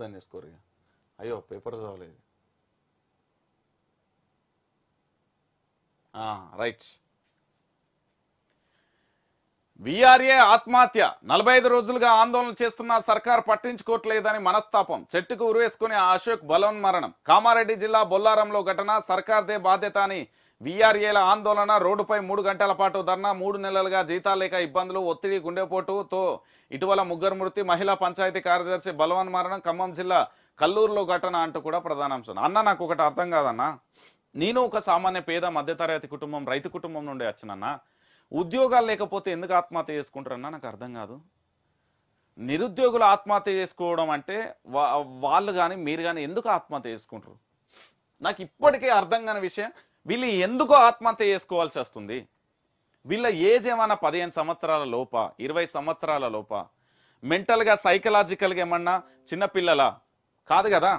అర్థం చేసుకోరు అయ్యో పేపర్ చదవలేదు రైట్ విఆర్ఏ ఆత్మహత్య నలభై ఐదు రోజులుగా ఆందోళన చేస్తున్న సర్కార్ పట్టించుకోవట్లేదని మనస్తాపం చెట్టుకు ఉరువేసుకునే అశోక్ మరణం కామారెడ్డి జిల్లా బొల్లారంలో ఘటన సర్కార్దే బాధ్యత అని వీఆర్ఏల ఆందోళన రోడ్డుపై మూడు గంటల పాటు ధర్నా మూడు నెలలుగా జీతాలు లేక ఇబ్బందులు ఒత్తిడి గుండెపోటుతో ఇటీవల ముగ్గురు మృతి మహిళా పంచాయతీ కార్యదర్శి బలవన్ మరణం ఖమ్మం జిల్లా కల్లూరులో ఘటన అంటూ కూడా ప్రధానాంశం అన్న నాకు ఒకటి అర్థం కాదన్న నేను ఒక సామాన్య పేద మధ్యతరగతి కుటుంబం రైతు కుటుంబం నుండి వచ్చినన్న ఉద్యోగాలు లేకపోతే ఎందుకు ఆత్మహత్య చేసుకుంటారన్న నాకు అర్థం కాదు నిరుద్యోగులు ఆత్మహత్య చేసుకోవడం అంటే వాళ్ళు కానీ మీరు కానీ ఎందుకు ఆత్మహత్య చేసుకుంటారు నాకు ఇప్పటికే అర్థం కాని విషయం వీళ్ళు ఎందుకు ఆత్మహత్య చేసుకోవాల్సి వస్తుంది వీళ్ళ ఏజ్ ఏమన్నా పదిహేను సంవత్సరాల లోప ఇరవై సంవత్సరాల లోప మెంటల్గా సైకలాజికల్గా ఏమన్నా చిన్నపిల్లల కాదు కదా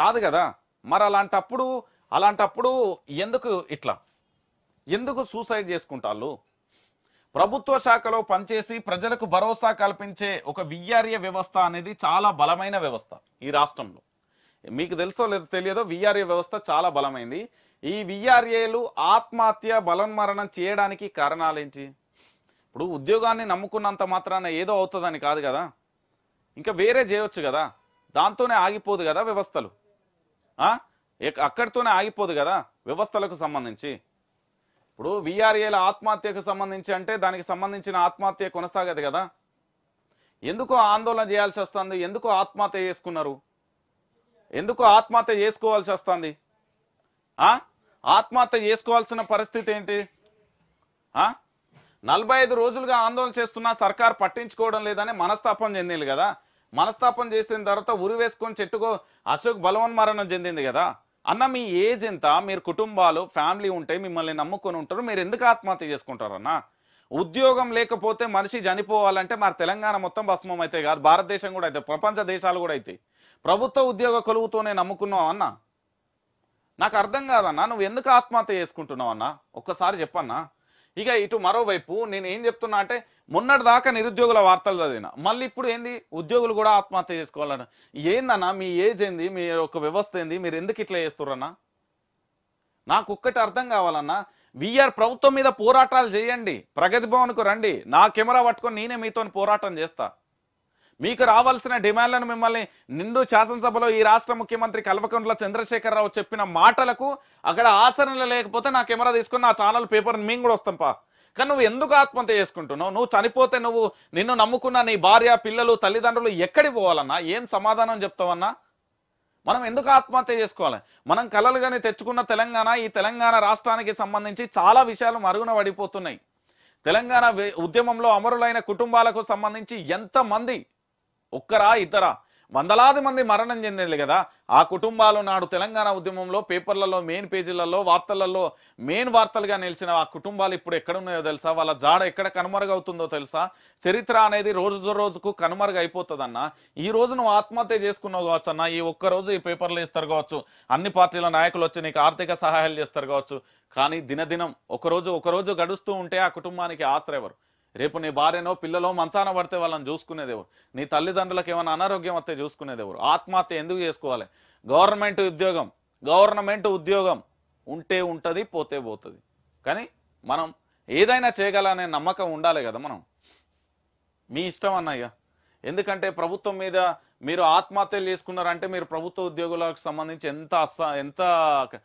కాదు కదా మరి అలాంటప్పుడు అలాంటప్పుడు ఎందుకు ఇట్లా ఎందుకు సూసైడ్ చేసుకుంటాళ్ళు ప్రభుత్వ శాఖలో పనిచేసి ప్రజలకు భరోసా కల్పించే ఒక విఆర్య వ్యవస్థ అనేది చాలా బలమైన వ్యవస్థ ఈ రాష్ట్రంలో మీకు తెలుసో లేదో తెలియదో విఆర్ఏ వ్యవస్థ చాలా బలమైంది ఈ విఆర్ఏలు ఆత్మహత్య బలన్మరణం చేయడానికి ఏంటి ఇప్పుడు ఉద్యోగాన్ని నమ్ముకున్నంత మాత్రాన ఏదో అవుతుందని కాదు కదా ఇంకా వేరే చేయవచ్చు కదా దాంతోనే ఆగిపోదు కదా వ్యవస్థలు అక్కడితోనే ఆగిపోదు కదా వ్యవస్థలకు సంబంధించి ఇప్పుడు విఆర్ఏల ఆత్మహత్యకు సంబంధించి అంటే దానికి సంబంధించిన ఆత్మహత్య కొనసాగదు కదా ఎందుకు ఆందోళన చేయాల్సి వస్తుంది ఎందుకు ఆత్మహత్య చేసుకున్నారు ఎందుకు ఆత్మహత్య చేసుకోవాల్సి వస్తుంది ఆత్మహత్య చేసుకోవాల్సిన పరిస్థితి ఏంటి నలభై ఐదు రోజులుగా ఆందోళన చేస్తున్న సర్కార్ పట్టించుకోవడం లేదని మనస్తాపం చెందింది కదా మనస్తాపం చేసిన తర్వాత ఉరి వేసుకొని చెట్టుకో అశోక్ బలవన్మరణం చెందింది కదా అన్న మీ ఏజ్ ఎంత మీరు కుటుంబాలు ఫ్యామిలీ ఉంటే మిమ్మల్ని నమ్ముకొని ఉంటారు మీరు ఎందుకు ఆత్మహత్య చేసుకుంటారన్న ఉద్యోగం లేకపోతే మనిషి చనిపోవాలంటే మరి తెలంగాణ మొత్తం భస్మం అయితే కాదు భారతదేశం కూడా అయితే ప్రపంచ దేశాలు కూడా అయితే ప్రభుత్వ ఉద్యోగ కొలువుతోనే నమ్ముకున్నావు అన్న నాకు అర్థం కాదన్నా నువ్వు ఎందుకు ఆత్మహత్య చేసుకుంటున్నావు అన్న ఒక్కసారి చెప్పన్నా ఇక ఇటు మరోవైపు నేను ఏం చెప్తున్నా అంటే మొన్నటి దాకా నిరుద్యోగుల వార్తలు చదివిన మళ్ళీ ఇప్పుడు ఏంది ఉద్యోగులు కూడా ఆత్మహత్య చేసుకోవాలన్న ఏందన్నా మీ ఏజ్ ఏంది మీ యొక్క వ్యవస్థ ఏంది మీరు ఎందుకు ఇట్లా చేస్తురన్నా నాకు ఒక్కటి అర్థం కావాలన్నా వీఆర్ ప్రభుత్వం మీద పోరాటాలు చేయండి ప్రగతి భవన్కు రండి నా కెమెరా పట్టుకొని నేనే మీతో పోరాటం చేస్తా మీకు రావాల్సిన డిమాండ్లను మిమ్మల్ని నిండు శాసనసభలో ఈ రాష్ట్ర ముఖ్యమంత్రి కల్వకుంట్ల చంద్రశేఖరరావు చెప్పిన మాటలకు అక్కడ ఆచరణ లేకపోతే నా కెమెరా తీసుకుని నా ఛానల్ పేపర్ మేము కూడా వస్తాం పా కానీ నువ్వు ఎందుకు ఆత్మహత్య చేసుకుంటున్నావు నువ్వు చనిపోతే నువ్వు నిన్ను నమ్ముకున్న నీ భార్య పిల్లలు తల్లిదండ్రులు ఎక్కడికి పోవాలన్నా ఏం సమాధానం చెప్తావన్నా మనం ఎందుకు ఆత్మహత్య చేసుకోవాలి మనం కలలు కానీ తెచ్చుకున్న తెలంగాణ ఈ తెలంగాణ రాష్ట్రానికి సంబంధించి చాలా విషయాలు మరుగున పడిపోతున్నాయి తెలంగాణ ఉద్యమంలో అమరులైన కుటుంబాలకు సంబంధించి ఎంతమంది ఒక్కరా ఇద్దరా వందలాది మంది మరణం చెందింది కదా ఆ కుటుంబాలు నాడు తెలంగాణ ఉద్యమంలో పేపర్లలో మెయిన్ పేజీలలో వార్తలలో మెయిన్ వార్తలుగా నిలిచిన ఆ కుటుంబాలు ఇప్పుడు ఎక్కడున్నాయో తెలుసా వాళ్ళ జాడ ఎక్కడ కనుమరుగవుతుందో తెలుసా చరిత్ర అనేది రోజు రోజుకు కనుమరుగైపోతుందన్న ఈ రోజు నువ్వు ఆత్మహత్య చేసుకున్నావు కావచ్చు అన్న ఈ ఒక్కరోజు ఈ పేపర్లు ఇస్తారు కావచ్చు అన్ని పార్టీల నాయకులు వచ్చి నీకు ఆర్థిక సహాయాలు చేస్తారు కావచ్చు కానీ దినదినం ఒకరోజు ఒకరోజు గడుస్తూ ఉంటే ఆ కుటుంబానికి ఆశ్రయవరు రేపు నీ భార్యనో పిల్లలో మంచాన పడితే వాళ్ళని చూసుకునేది నీ తల్లిదండ్రులకు ఏమైనా అనారోగ్యం వస్తే చూసుకునేదేవారు ఆత్మహత్య ఎందుకు చేసుకోవాలి గవర్నమెంట్ ఉద్యోగం గవర్నమెంట్ ఉద్యోగం ఉంటే ఉంటుంది పోతే పోతుంది కానీ మనం ఏదైనా చేయగలనే నమ్మకం ఉండాలి కదా మనం మీ ఇష్టం అన్నయ్య ఎందుకంటే ప్రభుత్వం మీద మీరు ఆత్మహత్యలు చేసుకున్నారంటే మీరు ప్రభుత్వ ఉద్యోగులకు సంబంధించి ఎంత అస్స ఎంత